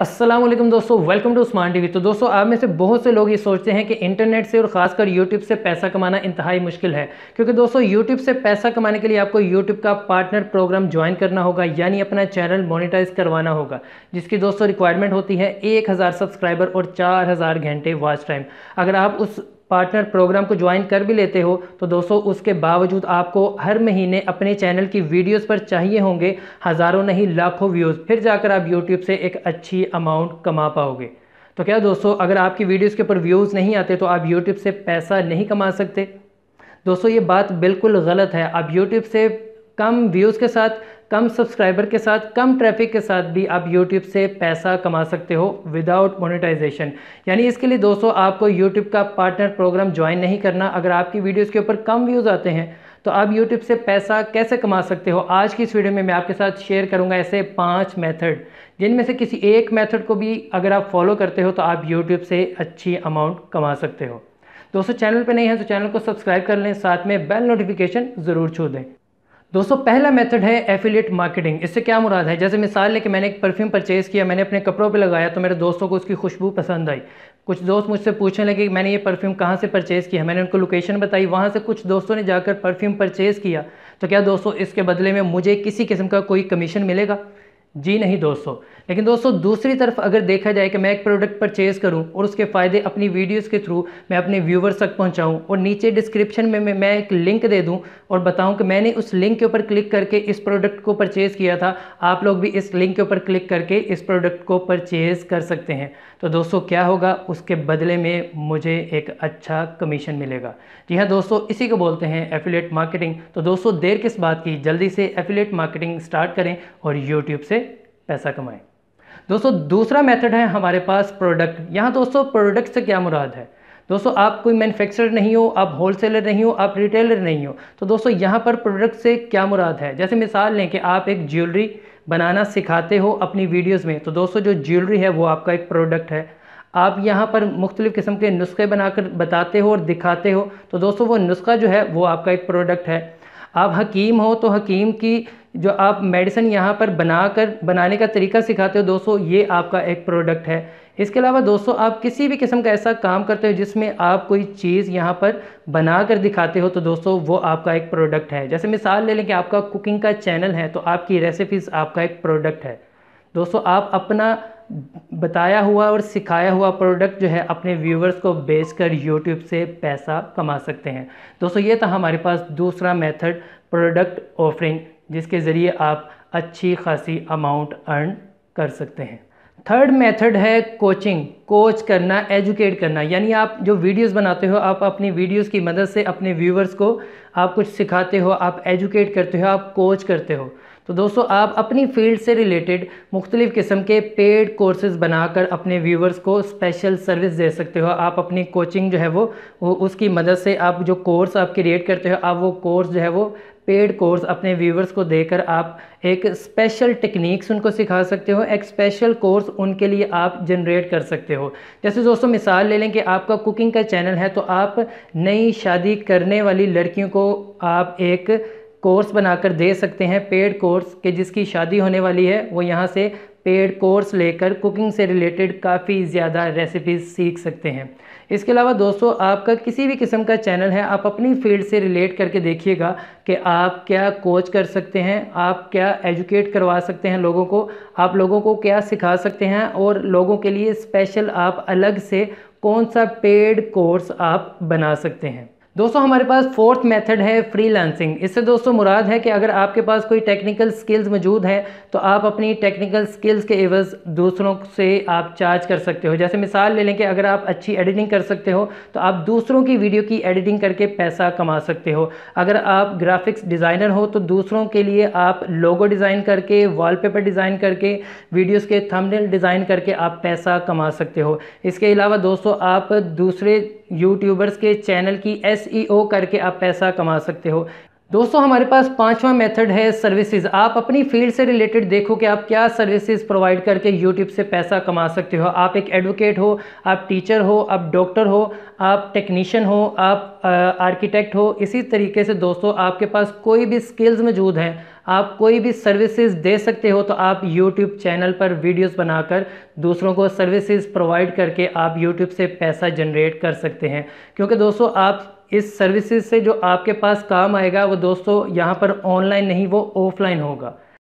असलम दोस्तों welcome to smart TV तो दोस्तों आप में से बहुत से लोग ये सोचते हैं कि इंटरनेट से और ख़ासकर यूट्यूब से पैसा कमाना इंतहाई मुश्किल है क्योंकि दोस्तों यूट्यूब से पैसा कमाने के लिए आपको यूट्यूब का पार्टनर प्रोग्राम ज्वाइन करना होगा यानी अपना चैनल मोनिटाइज करवाना होगा जिसकी दोस्तों रिक्वायरमेंट होती है एक हज़ार सब्सक्राइबर और चार हज़ार घंटे वॉच टाइम अगर आप उस पार्टनर प्रोग्राम को ज्वाइन कर भी लेते हो तो दोस्तों उसके बावजूद आपको हर महीने अपने चैनल की वीडियोस पर चाहिए होंगे हज़ारों नहीं लाखों व्यूज़ फिर जाकर आप यूट्यूब से एक अच्छी अमाउंट कमा पाओगे तो क्या दोस्तों अगर आपकी वीडियोज़ के ऊपर व्यूज़ नहीं आते तो आप यूट्यूब से पैसा नहीं कमा सकते दोस्तों ये बात बिल्कुल गलत है आप यूट्यूब से कम व्यूज़ के साथ कम सब्सक्राइबर के साथ कम ट्रैफिक के साथ भी आप YouTube से पैसा कमा सकते हो विदाउट मोनेटाइजेशन यानी इसके लिए दोस्तों आपको YouTube का पार्टनर प्रोग्राम ज्वाइन नहीं करना अगर आपकी वीडियोस के ऊपर कम व्यूज़ आते हैं तो आप YouTube से पैसा कैसे कमा सकते हो आज की इस वीडियो में मैं आपके साथ शेयर करूंगा ऐसे पाँच मेथड जिनमें से किसी एक मेथड को भी अगर आप फॉलो करते हो तो आप यूट्यूब से अच्छी अमाउंट कमा सकते हो दोस्तों चैनल पर नहीं है तो चैनल को सब्सक्राइब कर लें साथ में बेल नोटिफिकेशन ज़रूर छू दें दोस्तों पहला मेथड है एफिलिएट मार्केटिंग इससे क्या मुराद है जैसे मिसाल लेके मैंने एक परफ्यूम परचेज़ किया मैंने अपने कपड़ों पे लगाया तो मेरे दोस्तों को उसकी खुशबू पसंद आई कुछ दोस्त मुझसे पूछने लगे कि मैंने ये परफ्यूम कहाँ से परचेज़ किया मैंने उनको लोकेशन बताई वहाँ से कुछ दोस्तों ने जाकर परफ्यूम परचेज़ किया तो क्या दोस्तों इसके बदले में मुझे किसी किस्म का कोई कमीशन मिलेगा जी नहीं दोस्तों लेकिन दोस्तों दूसरी तरफ अगर देखा जाए कि मैं एक प्रोडक्ट परचेज़ करूं और उसके फ़ायदे अपनी वीडियोस के थ्रू मैं अपने व्यूवर्स तक पहुंचाऊं और नीचे डिस्क्रिप्शन में मैं एक लिंक दे दूं और बताऊं कि मैंने उस लिंक के ऊपर क्लिक करके इस प्रोडक्ट को परचेज़ किया था आप लोग भी इस लिंक के ऊपर क्लिक करके इस प्रोडक्ट को परचेज़ कर सकते हैं तो दोस्तों क्या होगा उसके बदले में मुझे एक अच्छा कमीशन मिलेगा जी हाँ दोस्तों इसी को बोलते हैं एफिलेट मार्केटिंग तो दोस्तों देर किस बात की जल्दी से एफिलेट मार्केटिंग स्टार्ट करें और यूट्यूब से पैसा कमाएं दोस्तों दूसरा मेथड है हमारे पास प्रोडक्ट यहाँ दोस्तों प्रोडक्ट से क्या मुराद है दोस्तों आप कोई मैन्युफैक्चरर नहीं हो आप होलसेलर नहीं हो आप रिटेलर नहीं हो तो दोस्तों यहाँ पर प्रोडक्ट से क्या मुराद है जैसे मिसाल लें कि आप एक ज्वेलरी बनाना सिखाते हो अपनी वीडियोस में तो दोस्तों जो ज्वेलरी है वो आपका एक प्रोडक्ट है आप यहाँ पर मुख्तलिफ़ किस्म के नुस्खे बनाकर बताते हो और दिखाते हो तो दोस्तों वो नुस्खा जो है वो आपका एक प्रोडक्ट है आप हकीम हो तो हकीम की जो आप मेडिसिन यहाँ पर बना कर बनाने का तरीका सिखाते हो दोस्तों ये आपका एक प्रोडक्ट है इसके अलावा दोस्तों आप किसी भी किस्म का ऐसा काम करते हो जिसमें आप कोई चीज़ यहाँ पर बना कर दिखाते हो तो दोस्तों वो आपका एक प्रोडक्ट है जैसे मिसाल ले लें कि आपका कुकिंग का चैनल है तो आपकी रेसिपीज़ आपका एक प्रोडक्ट है दोस्तों आप अपना बताया हुआ और सिखाया हुआ प्रोडक्ट जो है अपने व्यूवर्स को बेचकर यूट्यूब से पैसा कमा सकते हैं दोस्तों ये था हमारे पास दूसरा मेथड प्रोडक्ट ऑफरिंग जिसके ज़रिए आप अच्छी खासी अमाउंट अर्न कर सकते हैं थर्ड मेथड है कोचिंग कोच करना एजुकेट करना यानी आप जो वीडियोस बनाते हो आप अपनी वीडियोस की मदद से अपने व्यूवर्स को आप कुछ सिखाते हो आप एजुकेट करते हो आप कोच करते हो तो दोस्तों आप अपनी फील्ड से रिलेटेड मुख्तलिफ़ किस्म के पेड कोर्सेज़ बनाकर अपने व्यूवर्स को स्पेशल सर्विस दे सकते हो आप अपनी कोचिंग जो है वो, वो उसकी मदद से आप जो कोर्स आप क्रिएट करते हो आप वो कोर्स जो है वो पेड कोर्स अपने व्यूवर्स को देकर आप एक स्पेशल टेक्निक्स उनको सिखा सकते हो एक स्पेशल कोर्स उनके लिए आप जनरेट कर सकते हो जैसे दोस्तों मिसाल ले लें कि आपका कुकिंग का चैनल है तो आप नई शादी करने वाली लड़कियों को आप एक कोर्स बनाकर दे सकते हैं पेड कोर्स के जिसकी शादी होने वाली है वो यहाँ से पेड कोर्स लेकर कुकिंग से रिलेटेड काफ़ी ज़्यादा रेसिपीज़ सीख सकते हैं इसके अलावा दोस्तों आपका किसी भी किस्म का चैनल है आप अपनी फील्ड से रिलेट करके देखिएगा कि आप क्या कोच कर सकते हैं आप क्या एजुकेट करवा सकते हैं लोगों को आप लोगों को क्या सिखा सकते हैं और लोगों के लिए स्पेशल आप अलग से कौन सा पेड कोर्स आप बना सकते हैं दोस्तों हमारे पास फोर्थ मेथड है फ्रीलांसिंग इससे दोस्तों मुराद है कि अगर आपके पास कोई टेक्निकल स्किल्स मौजूद हैं तो आप अपनी टेक्निकल स्किल्स के एवज दूसरों से आप चार्ज कर सकते हो जैसे मिसाल ले लें कि अगर आप अच्छी एडिटिंग कर सकते हो तो आप दूसरों की वीडियो की एडिटिंग करके पैसा कमा सकते हो अगर आप ग्राफिक्स डिज़ाइनर हो तो दूसरों के लिए आप लोगो डिज़ाइन करके वाल डिज़ाइन करके वीडियोज़ के थंबनेल डिज़ाइन करके आप पैसा कमा सकते हो इसके अलावा दोस्तों आप दूसरे यूट्यूबर्स के चैनल की एस एस e करके आप पैसा कमा सकते हो दोस्तों हमारे पास पांचवा मेथड है सर्विसेज आप अपनी फील्ड से रिलेटेड देखो कि आप क्या सर्विसेज प्रोवाइड करके यूट्यूब से पैसा कमा सकते हो आप एक एडवोकेट हो आप टीचर हो आप डॉक्टर हो आप टेक्नीशियन हो आप आर्किटेक्ट हो इसी तरीके से दोस्तों आपके पास कोई भी स्किल्स मौजूद हैं आप कोई भी सर्विसेज दे सकते हो तो आप यूट्यूब चैनल पर वीडियोज बनाकर दूसरों को सर्विसेज प्रोवाइड करके आप यूट्यूब से पैसा जनरेट कर सकते हैं क्योंकि दोस्तों आप इस सर्विसेज से जो आपके पास काम आएगा वो दोस्तों यहाँ पर ऑनलाइन नहीं वो ऑफलाइन होगा